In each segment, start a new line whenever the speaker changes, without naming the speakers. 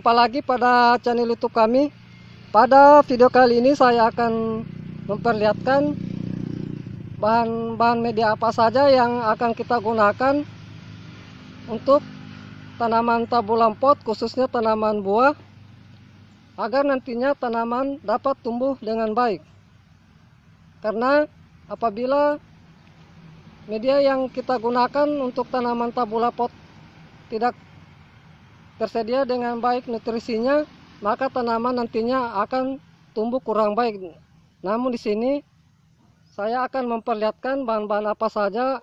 Jumpa lagi pada channel YouTube kami. Pada video kali ini saya akan memperlihatkan bahan-bahan media apa saja yang akan kita gunakan untuk tanaman tabulan pot khususnya tanaman buah agar nantinya tanaman dapat tumbuh dengan baik. Karena apabila media yang kita gunakan untuk tanaman tabula pot tidak tersedia dengan baik nutrisinya, maka tanaman nantinya akan tumbuh kurang baik. Namun di sini saya akan memperlihatkan bahan-bahan apa saja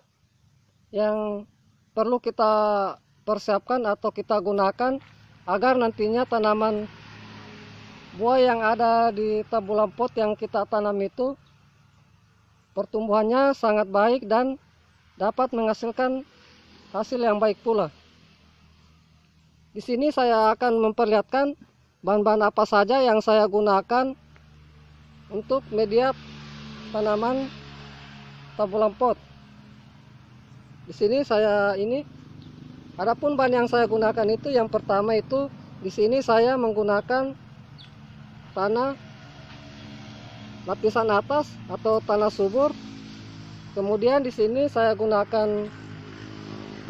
yang perlu kita persiapkan atau kita gunakan agar nantinya tanaman buah yang ada di tabulan pot yang kita tanam itu pertumbuhannya sangat baik dan dapat menghasilkan hasil yang baik pula. Di sini saya akan memperlihatkan bahan-bahan apa saja yang saya gunakan untuk media tanaman tabulan pot. Di sini saya ini adapun bahan yang saya gunakan itu yang pertama itu di sini saya menggunakan tanah lapisan atas atau tanah subur. Kemudian di sini saya gunakan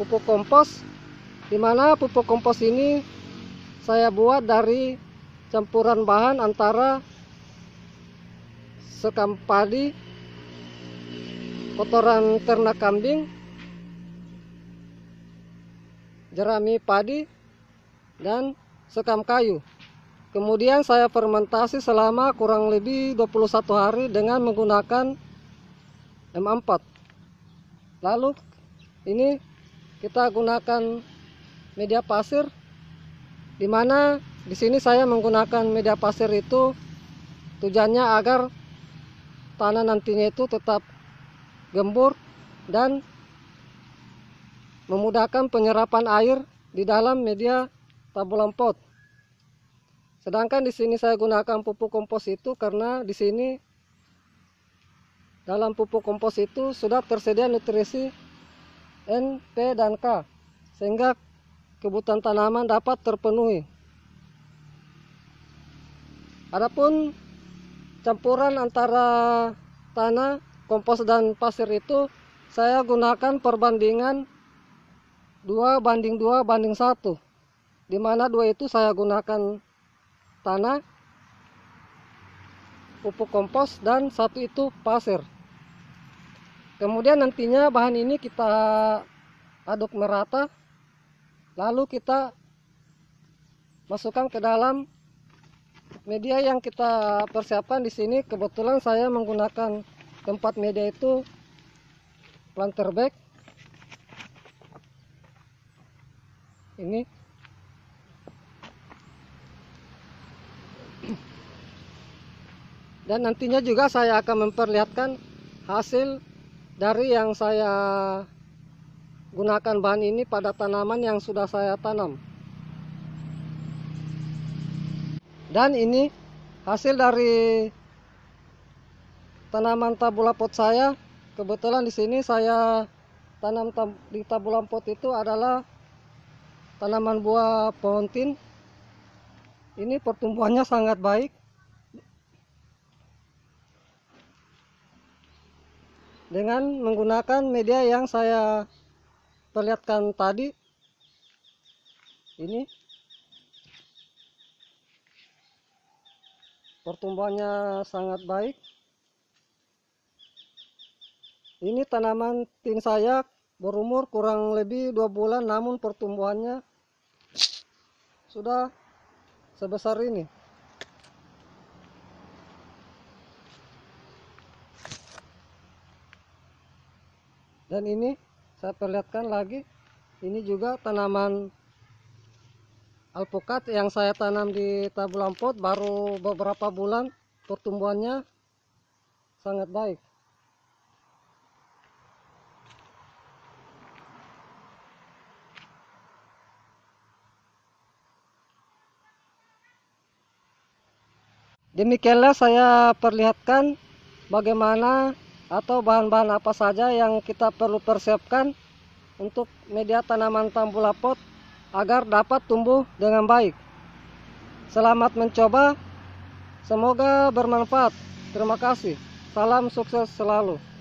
pupuk kompos di mana pupuk kompos ini saya buat dari campuran bahan antara sekam padi kotoran ternak kambing jerami padi dan sekam kayu kemudian saya fermentasi selama kurang lebih 21 hari dengan menggunakan M4 lalu ini kita gunakan media pasir dimana di sini saya menggunakan media pasir itu tujuannya agar tanah nantinya itu tetap gembur dan memudahkan penyerapan air di dalam media tabulan pot. Sedangkan di sini saya gunakan pupuk kompos itu karena di sini dalam pupuk kompos itu sudah tersedia nutrisi N, P dan K sehingga kebutuhan tanaman dapat terpenuhi. Adapun campuran antara tanah, kompos dan pasir itu saya gunakan perbandingan 2 banding 2 banding 1 di mana 2 itu saya gunakan tanah pupuk kompos dan satu itu pasir kemudian nantinya bahan ini kita aduk merata lalu kita masukkan ke dalam media yang kita persiapkan di sini kebetulan saya menggunakan tempat media itu planter bag ini dan nantinya juga saya akan memperlihatkan hasil dari yang saya Gunakan bahan ini pada tanaman yang sudah saya tanam. Dan ini hasil dari tanaman tabula pot saya. Kebetulan di sini saya tanam tab di tabula pot itu adalah tanaman buah pohon Ini pertumbuhannya sangat baik. dengan menggunakan media yang saya perlihatkan tadi ini pertumbuhannya sangat baik ini tanaman tin saya berumur kurang lebih dua bulan namun pertumbuhannya sudah sebesar ini dan ini saya perlihatkan lagi ini juga tanaman alpukat yang saya tanam di tabulan pot baru beberapa bulan pertumbuhannya sangat baik demikianlah saya perlihatkan bagaimana atau bahan-bahan apa saja yang kita perlu persiapkan untuk media tanaman tambula lapot agar dapat tumbuh dengan baik. Selamat mencoba, semoga bermanfaat. Terima kasih, salam sukses selalu.